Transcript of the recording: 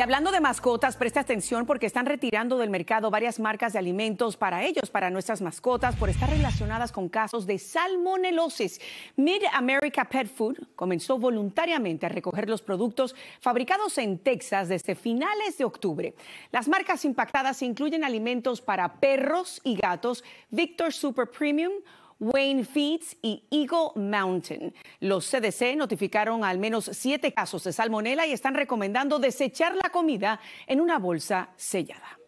Y hablando de mascotas, presta atención porque están retirando del mercado varias marcas de alimentos para ellos, para nuestras mascotas, por estar relacionadas con casos de salmonelosis. Mid America Pet Food comenzó voluntariamente a recoger los productos fabricados en Texas desde finales de octubre. Las marcas impactadas incluyen alimentos para perros y gatos, Victor Super Premium, Wayne Feeds y Eagle Mountain. Los CDC notificaron al menos siete casos de salmonela y están recomendando desechar la comida en una bolsa sellada.